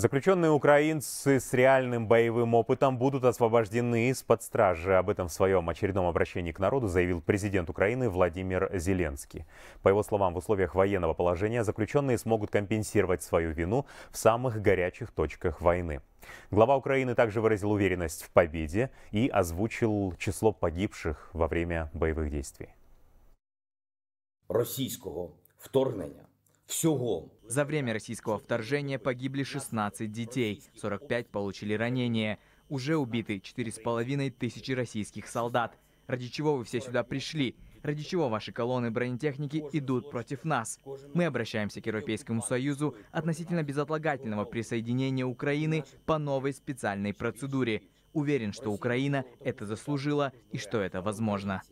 Заключенные украинцы с реальным боевым опытом будут освобождены из-под стражи. Об этом в своем очередном обращении к народу заявил президент Украины Владимир Зеленский. По его словам, в условиях военного положения заключенные смогут компенсировать свою вину в самых горячих точках войны. Глава Украины также выразил уверенность в победе и озвучил число погибших во время боевых действий. Российского вторжения всего. За время российского вторжения погибли 16 детей, 45 получили ранения. Уже убиты 4,5 тысячи российских солдат. Ради чего вы все сюда пришли? Ради чего ваши колонны бронетехники идут против нас? Мы обращаемся к Европейскому Союзу относительно безотлагательного присоединения Украины по новой специальной процедуре. Уверен, что Украина это заслужила и что это возможно.